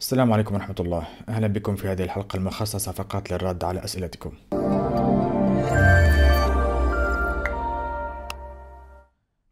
السلام عليكم ورحمة الله أهلا بكم في هذه الحلقة المخصصة فقط للرد على أسئلتكم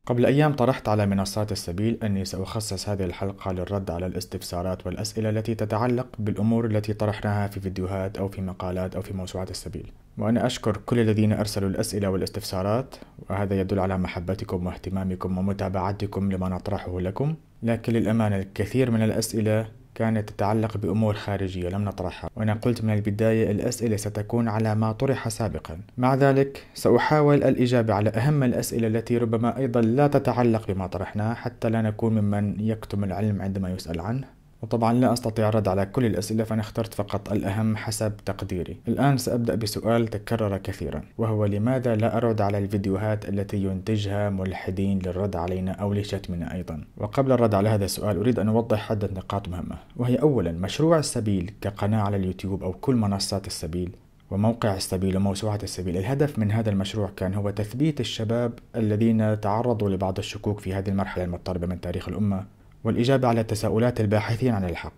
قبل أيام طرحت على منصات السبيل أني سأخصص هذه الحلقة للرد على الاستفسارات والأسئلة التي تتعلق بالأمور التي طرحناها في فيديوهات أو في مقالات أو في موسوعات السبيل وأنا أشكر كل الذين أرسلوا الأسئلة والاستفسارات وهذا يدل على محبتكم واهتمامكم ومتابعتكم لما نطرحه لكم لكن للأمانة الكثير من الأسئلة كانت تتعلق بأمور خارجية لم نطرحها وأنا قلت من البداية الأسئلة ستكون على ما طرح سابقا مع ذلك سأحاول الإجابة على أهم الأسئلة التي ربما أيضا لا تتعلق بما طرحناه حتى لا نكون ممن يكتم العلم عندما يسأل عنه وطبعا لا أستطيع الرد على كل الأسئلة فأنا اخترت فقط الأهم حسب تقديري الآن سأبدأ بسؤال تكرر كثيرا وهو لماذا لا أرد على الفيديوهات التي ينتجها ملحدين للرد علينا أو لشتمنا أيضا وقبل الرد على هذا السؤال أريد أن أوضح عدة نقاط مهمة وهي أولا مشروع السبيل كقناة على اليوتيوب أو كل منصات السبيل وموقع السبيل وموسوعة السبيل الهدف من هذا المشروع كان هو تثبيت الشباب الذين تعرضوا لبعض الشكوك في هذه المرحلة المضطربة من تاريخ الأمة والإجابة على تساؤلات الباحثين عن الحق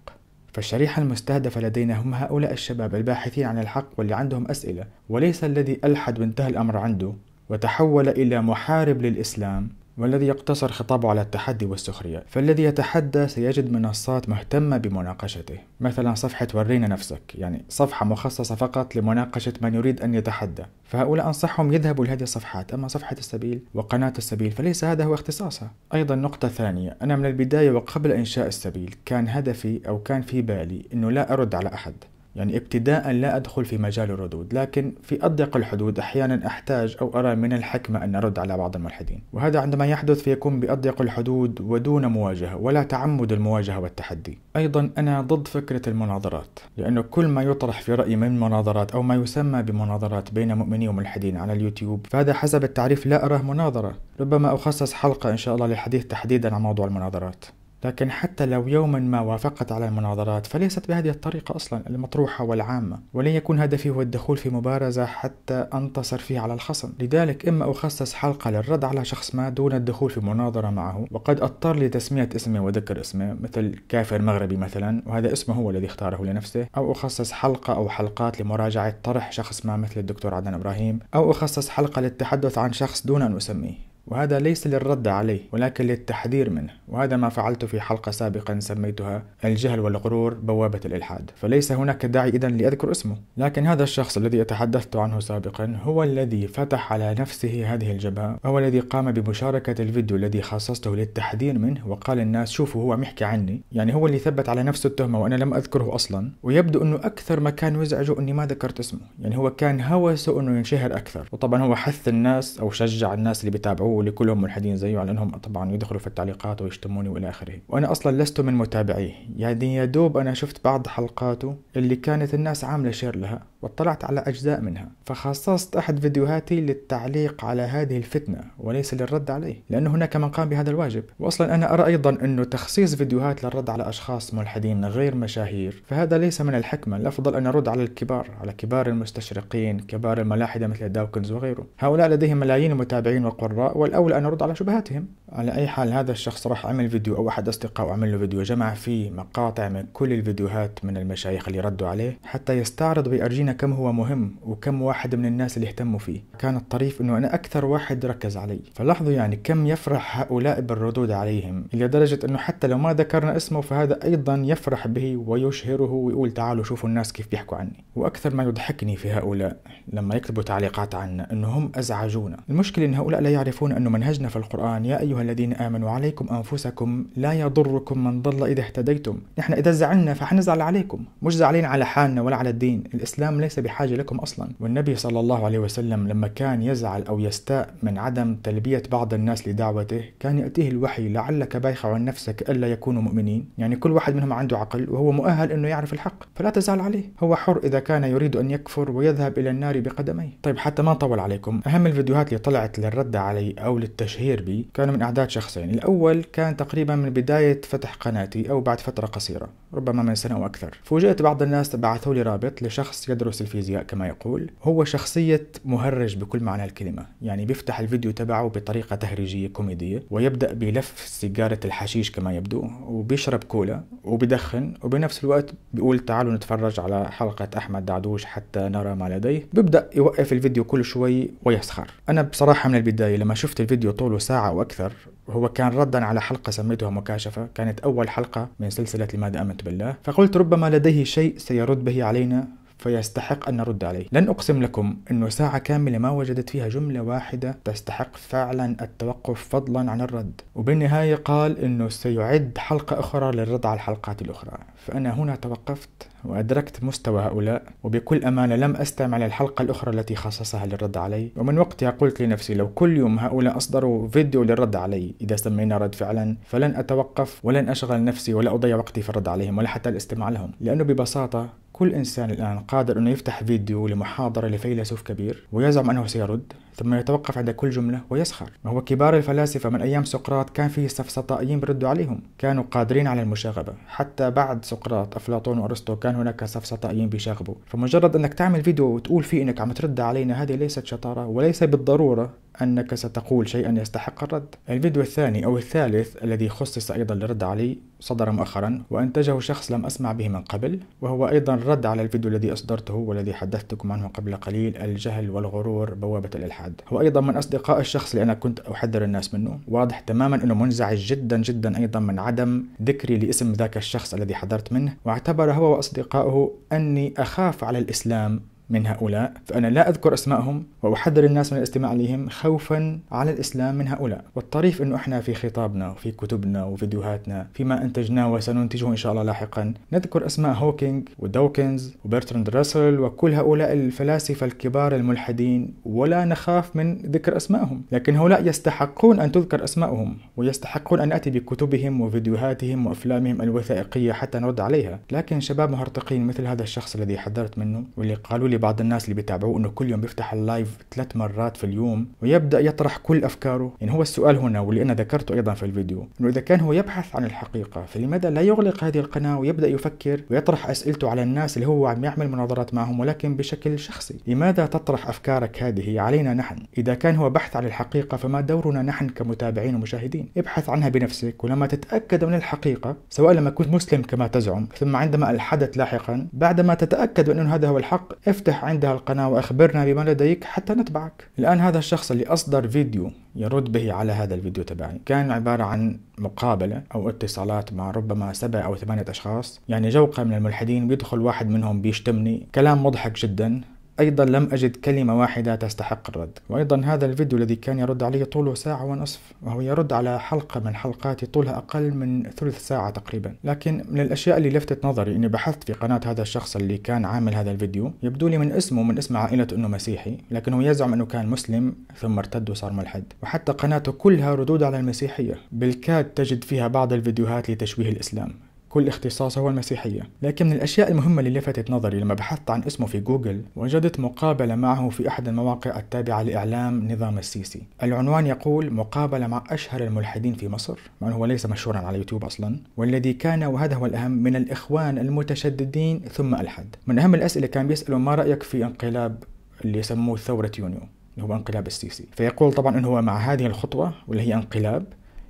فالشريحة المستهدفة لدينا هم هؤلاء الشباب الباحثين عن الحق واللي عندهم أسئلة وليس الذي ألحد وانتهى الأمر عنده وتحول إلى محارب للإسلام والذي يقتصر خطابه على التحدي والسخرية فالذي يتحدى سيجد منصات مهتمة بمناقشته مثلا صفحة ورينا نفسك يعني صفحة مخصصة فقط لمناقشة من يريد أن يتحدى فهؤلاء أنصحهم يذهبوا لهذه الصفحات أما صفحة السبيل وقناة السبيل فليس هذا هو اختصاصها أيضا نقطة ثانية أنا من البداية وقبل إنشاء السبيل كان هدفي أو كان في بالي أنه لا أرد على أحد يعني ابتداء لا أدخل في مجال الردود لكن في أضيق الحدود أحيانا أحتاج أو أرى من الحكمة أن أرد على بعض الملحدين وهذا عندما يحدث فيكون بأضيق الحدود ودون مواجهة ولا تعمد المواجهة والتحدي أيضا أنا ضد فكرة المناظرات لأنه كل ما يطرح في رأيي من مناظرات أو ما يسمى بمناظرات بين مؤمنين وملحدين على اليوتيوب فهذا حسب التعريف لا أراه مناظرة ربما أخصص حلقة إن شاء الله للحديث تحديدا عن موضوع المناظرات لكن حتى لو يوما ما وافقت على المناظرات فليست بهذه الطريقة أصلا المطروحة والعامة ولن يكون هدفي هو الدخول في مبارزة حتى أنتصر فيه على الخصم لذلك إما أخصص حلقة للرد على شخص ما دون الدخول في مناظرة معه وقد أضطر لتسمية اسمه وذكر اسمه مثل كافر مغربي مثلا وهذا اسمه هو الذي اختاره لنفسه أو أخصص حلقة أو حلقات لمراجعة طرح شخص ما مثل الدكتور عدنان إبراهيم أو أخصص حلقة للتحدث عن شخص دون أن أسميه وهذا ليس للرد عليه ولكن للتحذير منه وهذا ما فعلته في حلقة سابقة سميتها الجهل والغرور بوابة الإلحاد فليس هناك داعي إذا لأذكر اسمه لكن هذا الشخص الذي تحدثت عنه سابقا هو الذي فتح على نفسه هذه الجبهة هو الذي قام بمشاركة الفيديو الذي خصصته للتحذير منه وقال الناس شوفوا هو محكي عني يعني هو اللي ثبت على نفسه التهمة وأنا لم أذكره أصلا ويبدو أنه أكثر ما كان يزعجه أني ما ذكرت اسمه يعني هو كان هوسه أنه ينشهر أكثر وطبعا هو حث الناس أو شجع الناس اللي بيتابعوه ولكلهم ملحدين زيه على انهم طبعا يدخلوا في التعليقات ويشتموني والى اخره وانا اصلا لست من متابعيه يعني يا دوب انا شفت بعض حلقاته اللي كانت الناس عامله شير لها واطلعت على أجزاء منها فخصصت أحد فيديوهاتي للتعليق على هذه الفتنة وليس للرد عليه لأن هناك من قام بهذا الواجب وأصلا أنا أرى أيضا أنه تخصيص فيديوهات للرد على أشخاص ملحدين غير مشاهير فهذا ليس من الحكمة الأفضل أن أرد على الكبار على كبار المستشرقين كبار الملاحدة مثل داوكنز وغيره هؤلاء لديهم ملايين المتابعين والقراء والأولى أن أرد على شبهاتهم على أي حال هذا الشخص راح عمل فيديو أو أحد أصدقائه عمل له فيديو جمع فيه مقاطع من كل الفيديوهات من المشايخ اللي ردوا عليه حتى يستعرض بأرجينا ورينا كم هو مهم وكم واحد من الناس اللي اهتموا فيه كان الطريف انه انا اكثر واحد ركز علي فلاحظوا يعني كم يفرح هؤلاء بالردود عليهم لدرجة انه حتى لو ما ذكرنا اسمه فهذا ايضا يفرح به ويشهره ويقول تعالوا شوفوا الناس كيف بيحكوا عني واكثر ما يضحكني في هؤلاء لما يكتبوا تعليقات عنا انه هم ازعجونا المشكلة ان هؤلاء لا يعرفون انه منهجنا في القرآن يا ايها الذين امنوا عليكم انفسكم لا يضركم من ضل اذا اهتديتم نحن اذا زعلنا فحنزعل عليكم مش زعلين على حالنا ولا على الدين الاسلام الإسلام ليس بحاجة لكم أصلا والنبي صلى الله عليه وسلم لما كان يزعل أو يستاء من عدم تلبية بعض الناس لدعوته كان يأتيه الوحي لعلك بايخ عن نفسك ألا يكونوا مؤمنين يعني كل واحد منهم عنده عقل وهو مؤهل أنه يعرف الحق فلا تزعل عليه هو حر إذا كان يريد أن يكفر ويذهب إلى النار بقدميه طيب حتى ما نطول عليكم أهم الفيديوهات اللي طلعت للرد علي أو للتشهير بي كانوا من أعداد شخصين الأول كان تقريبا من بداية فتح قناتي أو بعد فترة قصيرة ربما من سنة أو أكثر فوجئت بعض الناس بعثوا لي رابط لشخص يدرس يدرس الفيزياء كما يقول هو شخصية مهرج بكل معنى الكلمة يعني بيفتح الفيديو تبعه بطريقة تهريجية كوميدية ويبدأ بلف سيجارة الحشيش كما يبدو وبيشرب كولا وبدخن وبنفس الوقت بيقول تعالوا نتفرج على حلقة أحمد دعدوش حتى نرى ما لديه بيبدأ يوقف الفيديو كل شوي ويسخر أنا بصراحة من البداية لما شفت الفيديو طوله ساعة وأكثر هو كان ردا على حلقة سميتها مكاشفة كانت أول حلقة من سلسلة لماذا آمنت بالله فقلت ربما لديه شيء سيرد به علينا فيستحق أن نرد عليه لن أقسم لكم أنه ساعة كاملة ما وجدت فيها جملة واحدة تستحق فعلا التوقف فضلا عن الرد وبالنهاية قال أنه سيعد حلقة أخرى للرد على الحلقات الأخرى فأنا هنا توقفت وأدركت مستوى هؤلاء وبكل أمانة لم أستمع للحلقة الأخرى التي خصصها للرد علي ومن وقتها قلت لنفسي لو كل يوم هؤلاء أصدروا فيديو للرد علي إذا سمينا رد فعلا فلن أتوقف ولن أشغل نفسي ولا أضيع وقتي في الرد عليهم ولا حتى الاستماع لهم لأنه ببساطة كل إنسان الآن قادر أنه يفتح فيديو لمحاضرة لفيلسوف كبير ويزعم أنه سيرد ثم يتوقف عند كل جملة ويسخر وهو كبار الفلاسفة من أيام سقراط كان فيه سفسطائيين بردوا عليهم كانوا قادرين على المشاغبة حتى بعد سقراط أفلاطون وأرسطو كان هناك سفسطائيين بيشاغبوا فمجرد أنك تعمل فيديو وتقول فيه أنك عم ترد علينا هذه ليست شطارة وليس بالضرورة أنك ستقول شيئا يستحق الرد الفيديو الثاني أو الثالث الذي خصص أيضا للرد علي صدر مؤخرا وأنتجه شخص لم أسمع به من قبل وهو أيضا رد على الفيديو الذي أصدرته والذي حدثتكم عنه قبل قليل الجهل والغرور بوابة الإلحاد حد هو أيضا من أصدقاء الشخص اللي أنا كنت أحذر الناس منه واضح تماما أنه منزعج جدا جدا أيضا من عدم ذكري لاسم ذاك الشخص الذي حذرت منه واعتبر هو وأصدقائه أني أخاف على الإسلام من هؤلاء فأنا لا أذكر أسمائهم وأحذر الناس من الاستماع إليهم خوفا على الإسلام من هؤلاء والطريف أنه إحنا في خطابنا وفي كتبنا وفيديوهاتنا فيما أنتجناه وسننتجه إن شاء الله لاحقا نذكر أسماء هوكينج ودوكنز وبرتراند راسل وكل هؤلاء الفلاسفة الكبار الملحدين ولا نخاف من ذكر أسمائهم لكن هؤلاء يستحقون أن تذكر أسمائهم ويستحقون أن نأتي بكتبهم وفيديوهاتهم وأفلامهم الوثائقية حتى نرد عليها لكن شباب مهرطقين مثل هذا الشخص الذي حذرت منه واللي قالوا لي لي بعض الناس اللي بيتابعوه انه كل يوم بيفتح اللايف ثلاث مرات في اليوم ويبدا يطرح كل افكاره يعني هو السؤال هنا واللي انا ذكرته ايضا في الفيديو انه اذا كان هو يبحث عن الحقيقه فلماذا لا يغلق هذه القناه ويبدا يفكر ويطرح اسئلته على الناس اللي هو عم يعمل مناظرات معهم ولكن بشكل شخصي لماذا تطرح افكارك هذه علينا نحن اذا كان هو بحث عن الحقيقه فما دورنا نحن كمتابعين ومشاهدين ابحث عنها بنفسك ولما تتاكد من الحقيقه سواء لما كنت مسلم كما تزعم ثم عندما الحدث لاحقا بعدما تتاكد من انه هذا هو الحق افتح افتح عندها القناة وأخبرنا بما لديك حتى نتبعك الآن هذا الشخص اللي أصدر فيديو يرد به على هذا الفيديو تبعي كان عبارة عن مقابلة أو اتصالات مع ربما سبع أو ثمانية أشخاص يعني جوقة من الملحدين بيدخل واحد منهم بيشتمني كلام مضحك جدا أيضا لم أجد كلمة واحدة تستحق الرد وأيضا هذا الفيديو الذي كان يرد عليه طوله ساعة ونصف وهو يرد على حلقة من حلقاتي طولها أقل من ثلث ساعة تقريبا لكن من الأشياء اللي لفتت نظري أني بحثت في قناة هذا الشخص اللي كان عامل هذا الفيديو يبدو لي من اسمه من اسم عائلته أنه مسيحي لكن هو يزعم أنه كان مسلم ثم ارتد وصار ملحد وحتى قناته كلها ردود على المسيحية بالكاد تجد فيها بعض الفيديوهات لتشويه الإسلام كل اختصاص هو المسيحية لكن من الأشياء المهمة اللي لفتت نظري لما بحثت عن اسمه في جوجل وجدت مقابلة معه في أحد المواقع التابعة لإعلام نظام السيسي العنوان يقول مقابلة مع أشهر الملحدين في مصر مع أنه هو ليس مشهورا على يوتيوب أصلا والذي كان وهذا هو الأهم من الإخوان المتشددين ثم ألحد من أهم الأسئلة كان بيسأله ما رأيك في انقلاب اللي يسموه ثورة يونيو اللي هو انقلاب السيسي فيقول طبعا أنه هو مع هذه الخطوة واللي هي انقلاب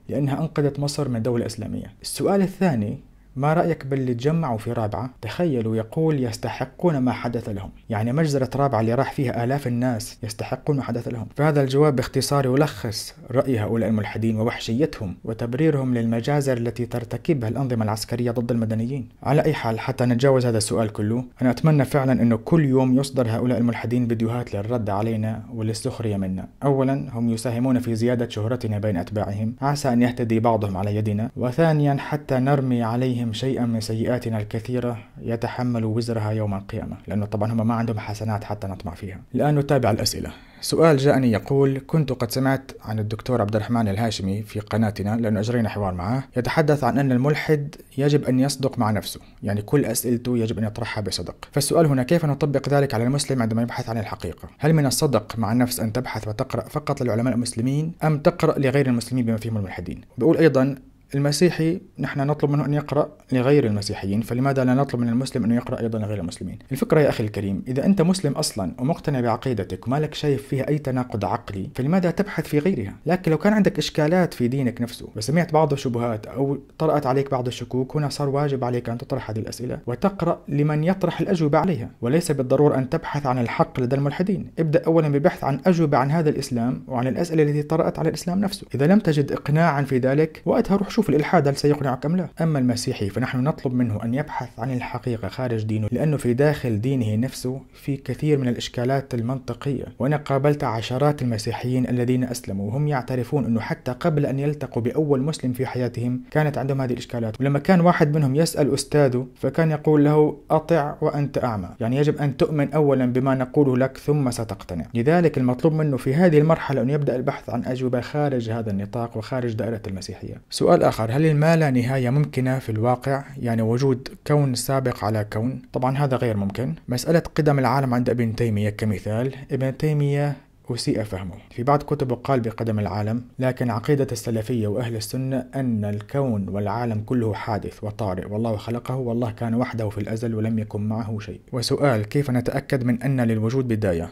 لأنها أنقذت مصر من دولة إسلامية السؤال الثاني ما رأيك باللي تجمعوا في رابعة تخيلوا يقول يستحقون ما حدث لهم يعني مجزرة رابعة اللي راح فيها آلاف الناس يستحقون ما حدث لهم فهذا الجواب باختصار يلخص رأي هؤلاء الملحدين ووحشيتهم وتبريرهم للمجازر التي ترتكبها الأنظمة العسكرية ضد المدنيين على أي حال حتى نتجاوز هذا السؤال كله أنا أتمنى فعلا أنه كل يوم يصدر هؤلاء الملحدين فيديوهات للرد علينا وللسخرية منا أولا هم يساهمون في زيادة شهرتنا بين أتباعهم عسى أن يهتدي بعضهم على يدنا وثانيا حتى نرمي عليهم عليهم شيئا من سيئاتنا الكثيرة يتحمل وزرها يوم القيامة لأنه طبعا هم ما عندهم حسنات حتى نطمع فيها الآن نتابع الأسئلة سؤال جاءني يقول كنت قد سمعت عن الدكتور عبد الرحمن الهاشمي في قناتنا لأنه أجرينا حوار معه يتحدث عن أن الملحد يجب أن يصدق مع نفسه يعني كل أسئلته يجب أن يطرحها بصدق فالسؤال هنا كيف نطبق ذلك على المسلم عندما يبحث عن الحقيقة هل من الصدق مع النفس أن تبحث وتقرأ فقط للعلماء المسلمين أم تقرأ لغير المسلمين بما فيهم الملحدين بقول أيضا المسيحي نحن نطلب منه أن يقرأ لغير المسيحيين فلماذا لا نطلب من المسلم أنه يقرأ أيضا لغير المسلمين الفكرة يا أخي الكريم إذا أنت مسلم أصلا ومقتنع بعقيدتك وما لك شايف فيها أي تناقض عقلي فلماذا تبحث في غيرها لكن لو كان عندك إشكالات في دينك نفسه وسمعت بعض الشبهات أو طرأت عليك بعض الشكوك هنا صار واجب عليك أن تطرح هذه الأسئلة وتقرأ لمن يطرح الأجوبة عليها وليس بالضرورة أن تبحث عن الحق لدى الملحدين ابدأ أولا ببحث عن أجوبة عن هذا الإسلام وعن الأسئلة التي طرأت على الإسلام نفسه إذا لم تجد إقناعا في ذلك وقتها روح شوف الإلحاد هل سيقنعك أم لا أما المسيحي فنحن نطلب منه أن يبحث عن الحقيقة خارج دينه لأنه في داخل دينه نفسه في كثير من الإشكالات المنطقية وأنا قابلت عشرات المسيحيين الذين أسلموا وهم يعترفون أنه حتى قبل أن يلتقوا بأول مسلم في حياتهم كانت عندهم هذه الإشكالات ولما كان واحد منهم يسأل أستاذه فكان يقول له أطع وأنت أعمى يعني يجب أن تؤمن أولا بما نقوله لك ثم ستقتنع لذلك المطلوب منه في هذه المرحلة أن يبدأ البحث عن أجوبة خارج هذا النطاق وخارج دائرة المسيحية سؤال الآخر هل ما لا نهاية ممكنة في الواقع يعني وجود كون سابق على كون طبعا هذا غير ممكن مسألة قدم العالم عند ابن تيمية كمثال ابن تيمية أسيء فهمه في بعض كتبه قال بقدم العالم لكن عقيدة السلفية وأهل السنة أن الكون والعالم كله حادث وطارئ والله خلقه والله كان وحده في الأزل ولم يكن معه شيء وسؤال كيف نتأكد من أن للوجود بداية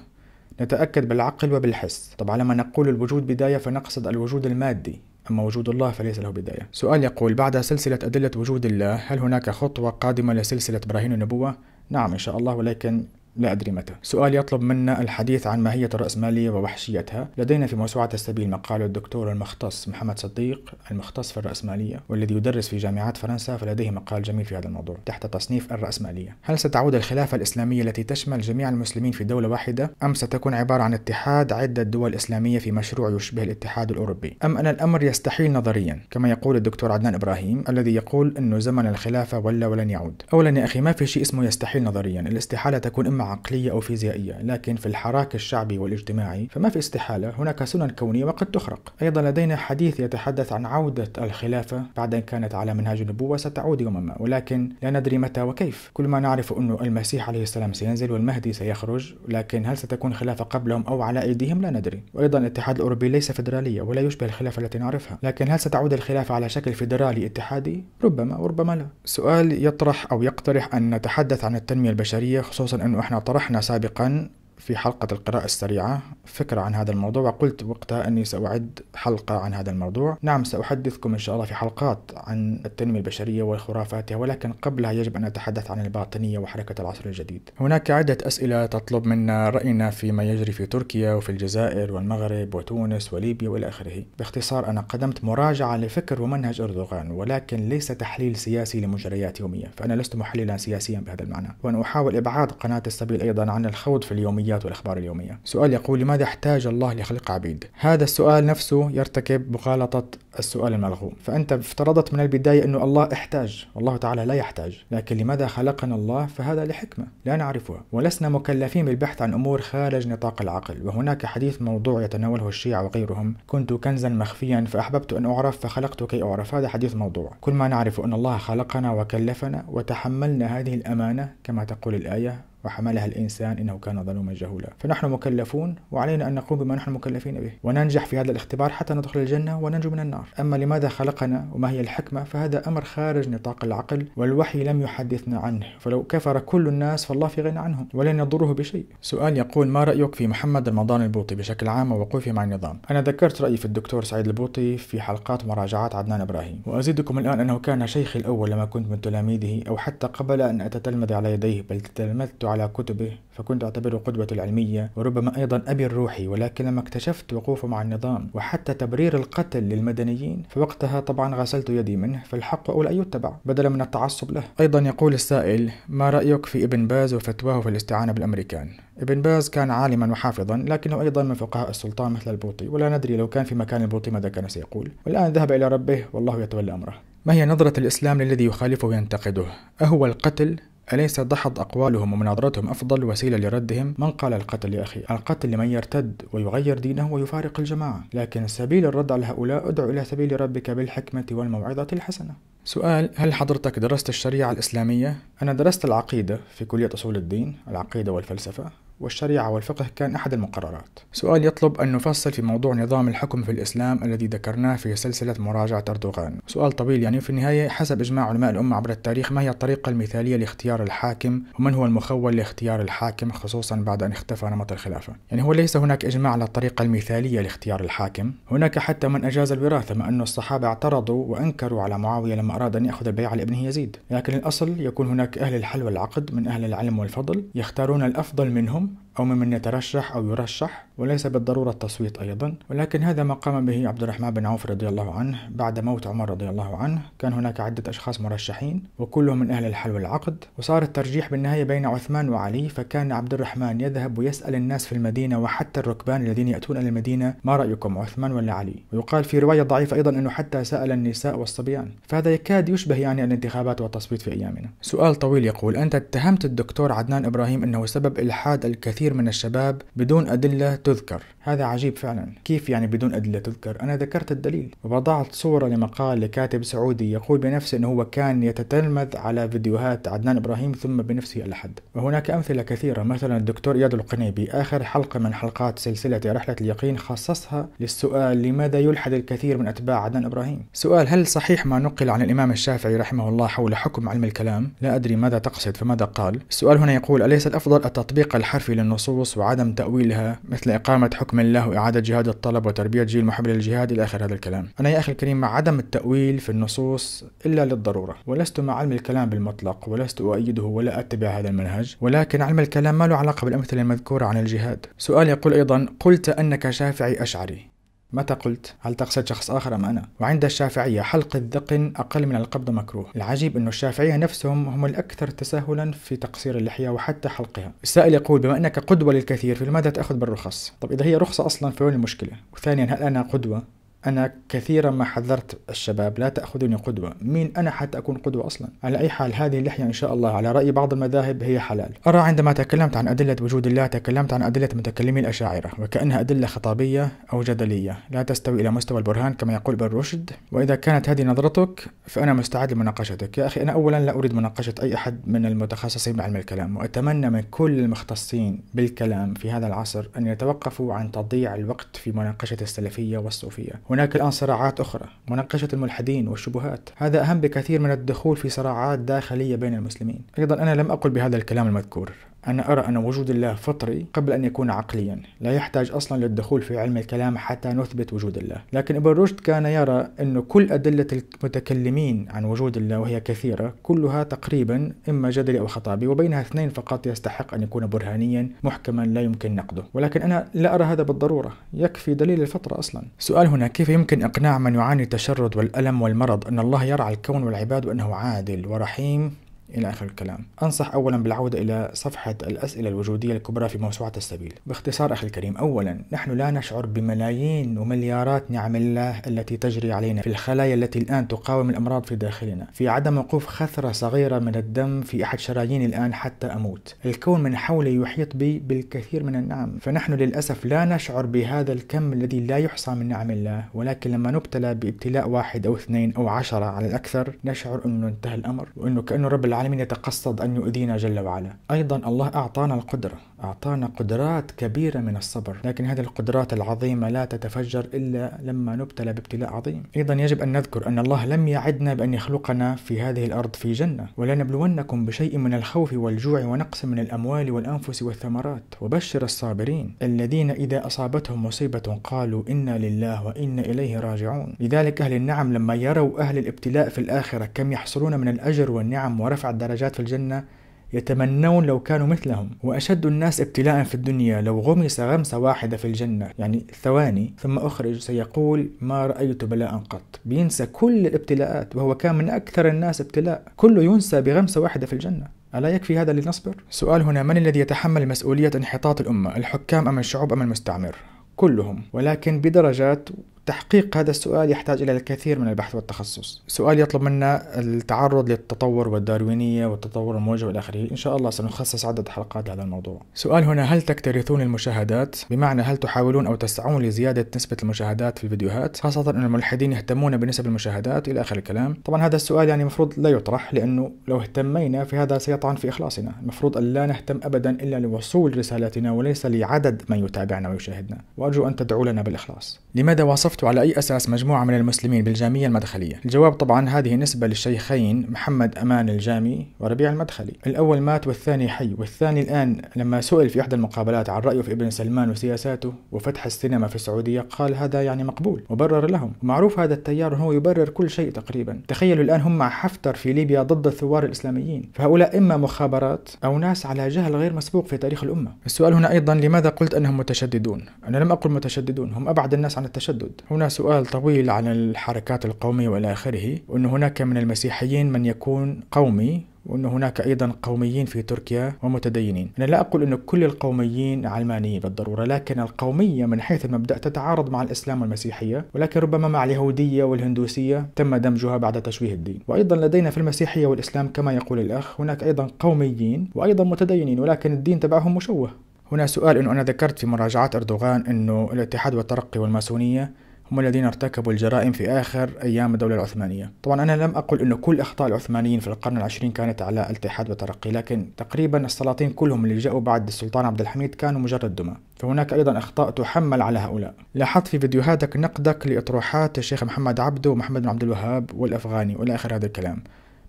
نتأكد بالعقل وبالحس طبعا لما نقول الوجود بداية فنقصد الوجود المادي أما وجود الله فليس له بداية سؤال يقول بعد سلسلة أدلة وجود الله هل هناك خطوة قادمة لسلسلة براهين النبوة؟ نعم إن شاء الله ولكن لا أدري متى سؤال يطلب منا الحديث عن ماهية الرأسمالية ووحشيتها لدينا في موسوعة السبيل مقال الدكتور المختص محمد صديق المختص في الرأسمالية والذي يدرس في جامعات فرنسا فلديه مقال جميل في هذا الموضوع تحت تصنيف الرأسمالية هل ستعود الخلافة الإسلامية التي تشمل جميع المسلمين في دولة واحدة أم ستكون عبارة عن اتحاد عدة دول إسلامية في مشروع يشبه الاتحاد الأوروبي أم أن الأمر يستحيل نظريا كما يقول الدكتور عدنان إبراهيم الذي يقول أنه زمن الخلافة ولا ولن يعود أولا يا أخي ما في شيء اسمه يستحيل نظريا الاستحالة تكون إما عقلية أو فيزيائية لكن في الحراك الشعبي والاجتماعي فما في استحالة هناك سنن كونية وقد تخرق أيضا لدينا حديث يتحدث عن عودة الخلافة بعد أن كانت على منهاج النبوة ستعود يوما ما ولكن لا ندري متى وكيف كل ما نعرف أن المسيح عليه السلام سينزل والمهدي سيخرج لكن هل ستكون خلافة قبلهم أو على أيديهم لا ندري وأيضا الاتحاد الأوروبي ليس فيدرالية ولا يشبه الخلافة التي نعرفها لكن هل ستعود الخلافة على شكل فيدرالي اتحادي ربما وربما لا سؤال يطرح أو يقترح أن نتحدث عن التنمية البشرية خصوصا أنه احنا احنا طرحنا سابقا في حلقة القراءة السريعة فكرة عن هذا الموضوع وقلت وقتها أني سأعد حلقة عن هذا الموضوع نعم سأحدثكم إن شاء الله في حلقات عن التنمية البشرية وخرافاتها ولكن قبلها يجب أن أتحدث عن الباطنية وحركة العصر الجديد هناك عدة أسئلة تطلب منا رأينا فيما يجري في تركيا وفي الجزائر والمغرب وتونس وليبيا وإلى آخره باختصار أنا قدمت مراجعة لفكر ومنهج أردوغان ولكن ليس تحليل سياسي لمجريات يومية فأنا لست محللا سياسيا بهذا المعنى وأنا أحاول إبعاد قناة السبيل أيضا عن الخوض في اليوميات الرياضيات والأخبار اليومية سؤال يقول لماذا احتاج الله لخلق عبيد هذا السؤال نفسه يرتكب مخالطة السؤال الملغوم فأنت افترضت من البداية أنه الله احتاج الله تعالى لا يحتاج لكن لماذا خلقنا الله فهذا لحكمة لا نعرفها ولسنا مكلفين بالبحث عن أمور خارج نطاق العقل وهناك حديث موضوع يتناوله الشيعة وغيرهم كنت كنزا مخفيا فأحببت أن أعرف فخلقت كي أعرف هذا حديث موضوع كل ما نعرف أن الله خلقنا وكلفنا وتحملنا هذه الأمانة كما تقول الآية وحملها الإنسان إنه كان ظلوما جهولا فنحن مكلفون وعلينا أن نقوم بما نحن مكلفين به وننجح في هذا الاختبار حتى ندخل الجنة وننجو من النار أما لماذا خلقنا وما هي الحكمة فهذا أمر خارج نطاق العقل والوحي لم يحدثنا عنه فلو كفر كل الناس فالله في غنى عنهم ولن يضره بشيء سؤال يقول ما رأيك في محمد رمضان البوطي بشكل عام ووقوفه مع النظام أنا ذكرت رأيي في الدكتور سعيد البوطي في حلقات مراجعات عدنان إبراهيم وأزيدكم الآن أنه كان شيخي الأول لما كنت من تلاميذه أو حتى قبل أن أتتلمذ على يديه بل تتلمذت على على كتبه فكنت أعتبره قدوة العلمية وربما أيضا أبي الروحي ولكن لما اكتشفت وقوفه مع النظام وحتى تبرير القتل للمدنيين فوقتها طبعا غسلت يدي منه فالحق أولى أن يتبع بدلا من التعصب له أيضا يقول السائل ما رأيك في ابن باز وفتواه في الاستعانة بالأمريكان ابن باز كان عالما وحافظا لكنه أيضا من فقهاء السلطان مثل البوطي ولا ندري لو كان في مكان البوطي ماذا كان سيقول والآن ذهب إلى ربه والله يتولى أمره ما هي نظرة الإسلام للذي يخالفه وينتقده أهو القتل أليس دحض أقوالهم ومناظرتهم أفضل وسيلة لردهم؟ من قال القتل يا أخي؟ القتل لمن يرتد ويغير دينه ويفارق الجماعة لكن سبيل الرد على هؤلاء ادعو إلى سبيل ربك بالحكمة والموعظة الحسنة سؤال هل حضرتك درست الشريعة الإسلامية؟ أنا درست العقيدة في كلية أصول الدين العقيدة والفلسفة والشريعة والفقه كان أحد المقررات. سؤال يطلب أن نفصل في موضوع نظام الحكم في الإسلام الذي ذكرناه في سلسلة مراجعة أردوغان. سؤال طويل يعني في النهاية حسب إجماع علماء الأمة عبر التاريخ ما هي الطريقة المثالية لاختيار الحاكم ومن هو المخول لاختيار الحاكم خصوصا بعد أن اختفى نمط الخلافة. يعني هو ليس هناك إجماع على الطريقة المثالية لاختيار الحاكم. هناك حتى من أجاز الوراثة مع أن الصحابة اعترضوا وأنكروا على معاوية لما أراد أن يأخذ البيعة لابنه يزيد. لكن الأصل يكون هناك أهل الحل والعقد من أهل العلم والفضل يختارون الأفضل منهم أو ممن يترشح أو يرشح وليس بالضرورة التصويت أيضا ولكن هذا ما قام به عبد الرحمن بن عوف رضي الله عنه بعد موت عمر رضي الله عنه كان هناك عدة أشخاص مرشحين وكلهم من أهل الحل والعقد وصار الترجيح بالنهاية بين عثمان وعلي فكان عبد الرحمن يذهب ويسأل الناس في المدينة وحتى الركبان الذين يأتون إلى المدينة ما رأيكم عثمان ولا علي ويقال في رواية ضعيفة أيضا أنه حتى سأل النساء والصبيان فهذا يكاد يشبه يعني الانتخابات والتصويت في أيامنا سؤال طويل يقول أنت اتهمت الدكتور عدنان إبراهيم أنه سبب إلحاد الكثير كثير من الشباب بدون أدلة تذكر هذا عجيب فعلا كيف يعني بدون أدلة تذكر أنا ذكرت الدليل وضعت صورة لمقال لكاتب سعودي يقول بنفسه أنه هو كان يتتلمذ على فيديوهات عدنان إبراهيم ثم بنفسه ألحد وهناك أمثلة كثيرة مثلا الدكتور إياد القنيبي آخر حلقة من حلقات سلسلة رحلة اليقين خصصها للسؤال لماذا يلحد الكثير من أتباع عدنان إبراهيم سؤال هل صحيح ما نقل عن الإمام الشافعي رحمه الله حول حكم علم الكلام لا أدري ماذا تقصد فماذا قال السؤال هنا يقول أليس الأفضل التطبيق الحرفي للنص النصوص وعدم تأويلها مثل إقامة حكم الله وإعادة جهاد الطلب وتربية جيل محب للجهاد إلى آخر هذا الكلام أنا يا أخي الكريم مع عدم التأويل في النصوص إلا للضرورة ولست مع علم الكلام بالمطلق ولست أؤيده ولا أتبع هذا المنهج ولكن علم الكلام ما له علاقة بالأمثلة المذكورة عن الجهاد سؤال يقول أيضا قلت أنك شافعي أشعري متى قلت هل تقصد شخص آخر أم أنا وعند الشافعية حلق الذقن أقل من القبض مكروه العجيب أن الشافعية نفسهم هم الأكثر تساهلا في تقصير اللحية وحتى حلقها السائل يقول بما أنك قدوة للكثير فلماذا تأخذ بالرخص طب إذا هي رخصة أصلا فوين المشكلة وثانيا هل أنا قدوة أنا كثيرا ما حذرت الشباب لا تأخذوني قدوة مين أنا حتى أكون قدوة أصلا على أي حال هذه اللحية إن شاء الله على رأي بعض المذاهب هي حلال أرى عندما تكلمت عن أدلة وجود الله تكلمت عن أدلة متكلمي الأشاعرة وكأنها أدلة خطابية أو جدلية لا تستوي إلى مستوى البرهان كما يقول ابن رشد وإذا كانت هذه نظرتك فأنا مستعد لمناقشتك يا أخي أنا أولا لا أريد مناقشة أي أحد من المتخصصين بعلم الكلام وأتمنى من كل المختصين بالكلام في هذا العصر أن يتوقفوا عن تضييع الوقت في مناقشة السلفية والصوفية هناك الآن صراعات أخرى مناقشة الملحدين والشبهات هذا أهم بكثير من الدخول في صراعات داخلية بين المسلمين أيضا أنا لم أقل بهذا الكلام المذكور أنا أرى أن وجود الله فطري قبل أن يكون عقليا لا يحتاج أصلا للدخول في علم الكلام حتى نثبت وجود الله لكن ابن رشد كان يرى أن كل أدلة المتكلمين عن وجود الله وهي كثيرة كلها تقريبا إما جدلي أو خطابي وبينها اثنين فقط يستحق أن يكون برهانيا محكما لا يمكن نقده ولكن أنا لا أرى هذا بالضرورة يكفي دليل الفطرة أصلا سؤال هنا كيف يمكن إقناع من يعاني التشرد والألم والمرض أن الله يرعى الكون والعباد وأنه عادل ورحيم إلى آخر الكلام أنصح أولا بالعودة إلى صفحة الأسئلة الوجودية الكبرى في موسوعة السبيل باختصار أخي الكريم أولا نحن لا نشعر بملايين ومليارات نعم الله التي تجري علينا في الخلايا التي الآن تقاوم الأمراض في داخلنا في عدم وقوف خثرة صغيرة من الدم في أحد شرايين الآن حتى أموت الكون من حولي يحيط بي بالكثير من النعم فنحن للأسف لا نشعر بهذا الكم الذي لا يحصى من نعم الله ولكن لما نبتلى بابتلاء واحد أو اثنين أو عشرة على الأكثر نشعر أنه انتهى الأمر وأنه كأنه رب العالمين العالمين يتقصد أن يؤذينا جل وعلا أيضا الله أعطانا القدرة أعطانا قدرات كبيرة من الصبر لكن هذه القدرات العظيمة لا تتفجر إلا لما نبتلى بابتلاء عظيم أيضا يجب أن نذكر أن الله لم يعدنا بأن يخلقنا في هذه الأرض في جنة ولنبلونكم بشيء من الخوف والجوع ونقص من الأموال والأنفس والثمرات وبشر الصابرين الذين إذا أصابتهم مصيبة قالوا إنا لله وإنا إليه راجعون لذلك أهل النعم لما يروا أهل الابتلاء في الآخرة كم يحصلون من الأجر والنعم ورفع الدرجات في الجنة يتمنون لو كانوا مثلهم وأشد الناس ابتلاء في الدنيا لو غمس غمسة واحدة في الجنة يعني ثواني ثم أخرج سيقول ما رأيت بلاء قط بينسى كل الابتلاءات وهو كان من أكثر الناس ابتلاء كله ينسى بغمسة واحدة في الجنة ألا يكفي هذا لنصبر؟ سؤال هنا من الذي يتحمل مسؤولية انحطاط الأمة الحكام أم الشعوب أم المستعمر؟ كلهم ولكن بدرجات تحقيق هذا السؤال يحتاج إلى الكثير من البحث والتخصص سؤال يطلب منا التعرض للتطور والداروينية والتطور الموجه إلى آخره إن شاء الله سنخصص عدد حلقات لهذا الموضوع سؤال هنا هل تكترثون المشاهدات بمعنى هل تحاولون أو تسعون لزيادة نسبة المشاهدات في الفيديوهات خاصة أن الملحدين يهتمون بنسب المشاهدات إلى آخر الكلام طبعا هذا السؤال يعني المفروض لا يطرح لأنه لو اهتمينا في هذا سيطعن في إخلاصنا المفروض أن لا نهتم أبدا إلا لوصول رسالتنا وليس لعدد من يتابعنا ويشاهدنا وأرجو أن تدعو لنا بالإخلاص لماذا وصفت وقفت على أي أساس مجموعة من المسلمين بالجامية المدخلية الجواب طبعا هذه نسبة للشيخين محمد أمان الجامي وربيع المدخلي الأول مات والثاني حي والثاني الآن لما سئل في إحدى المقابلات عن رأيه في ابن سلمان وسياساته وفتح السينما في السعودية قال هذا يعني مقبول وبرر لهم معروف هذا التيار هو يبرر كل شيء تقريبا تخيلوا الآن هم مع حفتر في ليبيا ضد الثوار الإسلاميين فهؤلاء إما مخابرات أو ناس على جهل غير مسبوق في تاريخ الأمة السؤال هنا أيضا لماذا قلت أنهم متشددون أنا لم أقل متشددون هم أبعد الناس عن التشدد هنا سؤال طويل عن الحركات القومية وإلى آخره وأن هناك من المسيحيين من يكون قومي وأن هناك أيضا قوميين في تركيا ومتدينين أنا لا أقول أن كل القوميين علمانيين بالضرورة لكن القومية من حيث المبدأ تتعارض مع الإسلام والمسيحية ولكن ربما مع اليهودية والهندوسية تم دمجها بعد تشويه الدين وأيضا لدينا في المسيحية والإسلام كما يقول الأخ هناك أيضا قوميين وأيضا متدينين ولكن الدين تبعهم مشوه هنا سؤال أنه أنا ذكرت في مراجعات أردوغان أنه الاتحاد والترقي والماسونية هم الذين ارتكبوا الجرائم في آخر أيام الدولة العثمانية طبعا أنا لم أقل أنه كل أخطاء العثمانيين في القرن العشرين كانت على التحاد وترقي لكن تقريبا السلاطين كلهم اللي جاءوا بعد السلطان عبد الحميد كانوا مجرد دمى فهناك أيضا أخطاء تحمل على هؤلاء لاحظت في فيديوهاتك نقدك لإطروحات الشيخ محمد عبده ومحمد بن عبد الوهاب والأفغاني وإلى آخر هذا الكلام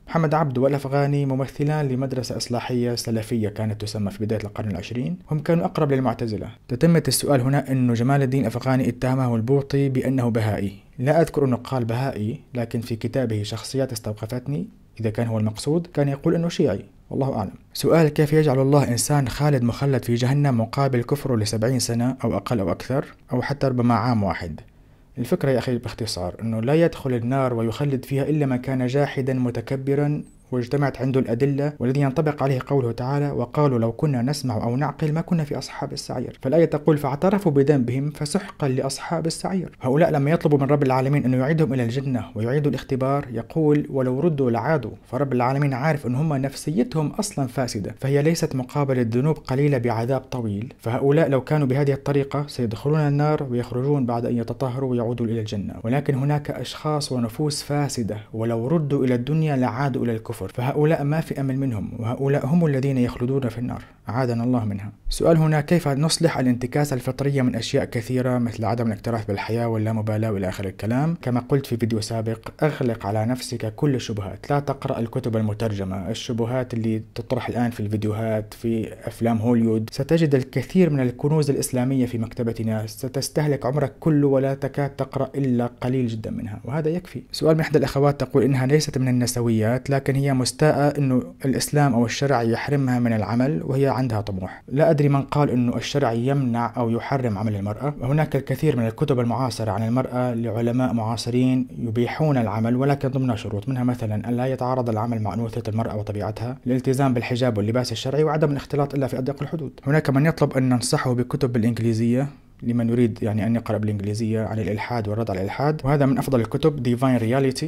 محمد عبد والف غاني ممثلان لمدرسه اصلاحيه سلفيه كانت تسمى في بدايه القرن العشرين هم كانوا اقرب للمعتزله تتمه السؤال هنا انه جمال الدين افغاني اتهمه البوطي بانه بهائي لا اذكر انه قال بهائي لكن في كتابه شخصيات استوقفتني اذا كان هو المقصود كان يقول انه شيعي والله أعلم سؤال كيف يجعل الله إنسان خالد مخلد في جهنم مقابل كفره لسبعين سنة أو أقل أو أكثر أو حتى ربما عام واحد الفكرة يا أخي باختصار أنه لا يدخل النار ويخلد فيها إلا من كان جاحدا متكبرا واجتمعت عنده الأدلة والذي ينطبق عليه قوله تعالى وقالوا لو كنا نسمع أو نعقل ما كنا في أصحاب السعير فالآية تقول فاعترفوا بذنبهم فسحقا لأصحاب السعير هؤلاء لما يطلبوا من رب العالمين أنه يعيدهم إلى الجنة ويعيدوا الاختبار يقول ولو ردوا لعادوا فرب العالمين عارف أن هم نفسيتهم أصلا فاسدة فهي ليست مقابل الذنوب قليلة بعذاب طويل فهؤلاء لو كانوا بهذه الطريقة سيدخلون النار ويخرجون بعد أن يتطهروا ويعودوا إلى الجنة ولكن هناك أشخاص ونفوس فاسدة ولو ردوا إلى الدنيا لعادوا إلى الكفر الكفر فهؤلاء ما في أمل منهم وهؤلاء هم الذين يخلدون في النار عادنا الله منها سؤال هنا كيف نصلح الانتكاسة الفطرية من أشياء كثيرة مثل عدم الاكتراث بالحياة واللامبالاة وإلى آخر الكلام كما قلت في فيديو سابق أغلق على نفسك كل الشبهات لا تقرأ الكتب المترجمة الشبهات اللي تطرح الآن في الفيديوهات في أفلام هوليوود ستجد الكثير من الكنوز الإسلامية في مكتبتنا ستستهلك عمرك كله ولا تكاد تقرأ إلا قليل جدا منها وهذا يكفي سؤال من إحدى الأخوات تقول إنها ليست من النسويات لكن هي هي مستاءة أنه الإسلام أو الشرع يحرمها من العمل وهي عندها طموح لا أدري من قال أنه الشرع يمنع أو يحرم عمل المرأة هناك الكثير من الكتب المعاصرة عن المرأة لعلماء معاصرين يبيحون العمل ولكن ضمن شروط منها مثلا أن لا يتعارض العمل مع أنوثة المرأة وطبيعتها الالتزام بالحجاب واللباس الشرعي وعدم الاختلاط إلا في أضيق الحدود هناك من يطلب أن ننصحه بكتب بالإنجليزية لمن يريد يعني أن يقرأ بالإنجليزية عن الإلحاد والرد على الإلحاد وهذا من أفضل الكتب Divine Reality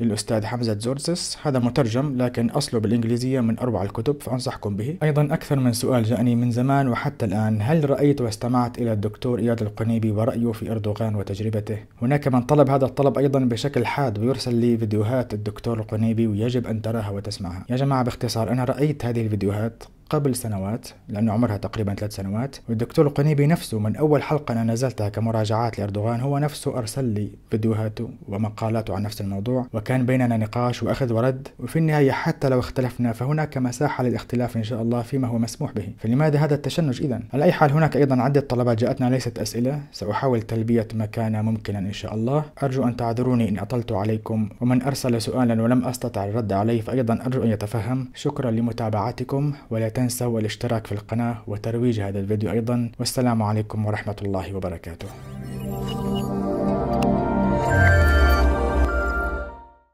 للأستاذ حمزة زورسس هذا مترجم لكن أصله بالإنجليزية من أروع الكتب فأنصحكم به أيضا أكثر من سؤال جاءني من زمان وحتى الآن هل رأيت واستمعت إلى الدكتور إياد القنيبي ورأيه في أردوغان وتجربته هناك من طلب هذا الطلب أيضا بشكل حاد ويرسل لي فيديوهات الدكتور القنيبي ويجب أن تراها وتسمعها يا جماعة باختصار أنا رأيت هذه الفيديوهات قبل سنوات لأنه عمرها تقريبا ثلاث سنوات والدكتور القنيبي نفسه من أول حلقة أنا نزلتها كمراجعات لأردوغان هو نفسه أرسل لي فيديوهاته ومقالاته عن نفس الموضوع وكان بيننا نقاش وأخذ ورد وفي النهاية حتى لو اختلفنا فهناك مساحة للاختلاف إن شاء الله فيما هو مسموح به فلماذا هذا التشنج إذا؟ على أي حال هناك أيضا عدة طلبات جاءتنا ليست أسئلة سأحاول تلبية ما كان ممكنا إن شاء الله أرجو أن تعذروني إن أطلت عليكم ومن أرسل سؤالا ولم أستطع الرد عليه فأيضا أرجو أن يتفهم شكرا لمتابعتكم ولا تنسوا الاشتراك في القناة وترويج هذا الفيديو أيضا والسلام عليكم ورحمة الله وبركاته